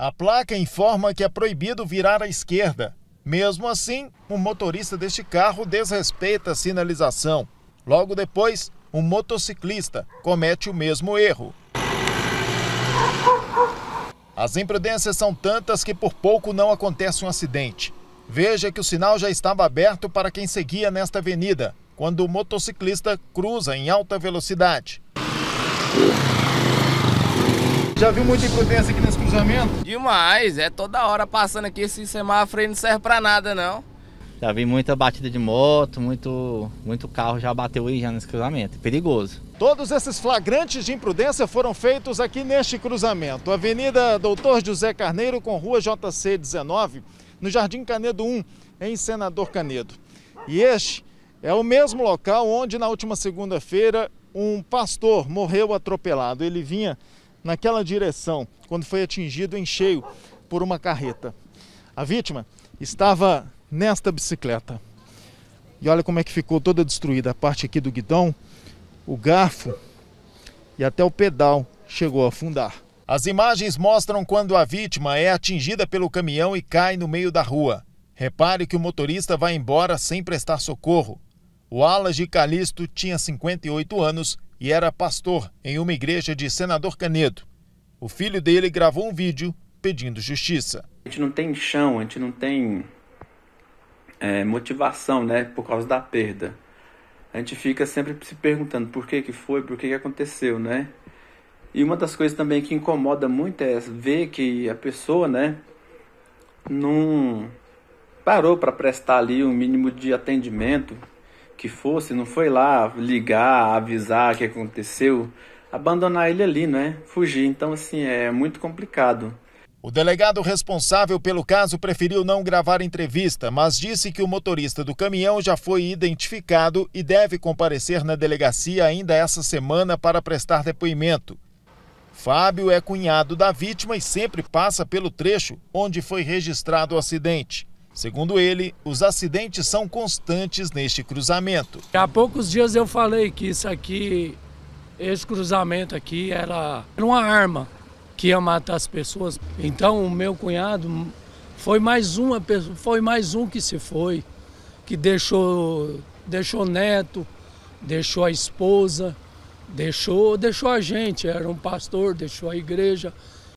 A placa informa que é proibido virar à esquerda. Mesmo assim, o um motorista deste carro desrespeita a sinalização. Logo depois, um motociclista comete o mesmo erro. As imprudências são tantas que por pouco não acontece um acidente. Veja que o sinal já estava aberto para quem seguia nesta avenida, quando o motociclista cruza em alta velocidade. Já viu muita imprudência aqui nesse cruzamento? Demais, é toda hora passando aqui esse semáforo e não serve pra nada não. Já vi muita batida de moto, muito, muito carro já bateu aí já nesse cruzamento, é perigoso. Todos esses flagrantes de imprudência foram feitos aqui neste cruzamento. Avenida Doutor José Carneiro com Rua JC 19, no Jardim Canedo 1, em Senador Canedo. E este é o mesmo local onde na última segunda-feira um pastor morreu atropelado. Ele vinha naquela direção quando foi atingido em cheio por uma carreta. A vítima estava nesta bicicleta. E olha como é que ficou toda destruída a parte aqui do guidão, o garfo e até o pedal chegou a afundar. As imagens mostram quando a vítima é atingida pelo caminhão e cai no meio da rua. Repare que o motorista vai embora sem prestar socorro. O Alas de Calisto tinha 58 anos e era pastor em uma igreja de Senador Canedo. O filho dele gravou um vídeo pedindo justiça. A gente não tem chão, a gente não tem é, motivação, né, por causa da perda. A gente fica sempre se perguntando por que que foi, por que que aconteceu, né? E uma das coisas também que incomoda muito é ver que a pessoa, né, não parou para prestar ali um mínimo de atendimento, que fosse, não foi lá ligar, avisar que aconteceu, abandonar ele ali, né? Fugir. Então, assim, é muito complicado. O delegado responsável pelo caso preferiu não gravar entrevista, mas disse que o motorista do caminhão já foi identificado e deve comparecer na delegacia ainda essa semana para prestar depoimento. Fábio é cunhado da vítima e sempre passa pelo trecho onde foi registrado o acidente. Segundo ele, os acidentes são constantes neste cruzamento. Há poucos dias eu falei que isso aqui, esse cruzamento aqui era uma arma que ia matar as pessoas. Então o meu cunhado foi mais uma pessoa, foi mais um que se foi, que deixou deixou neto, deixou a esposa, deixou deixou a gente, era um pastor, deixou a igreja.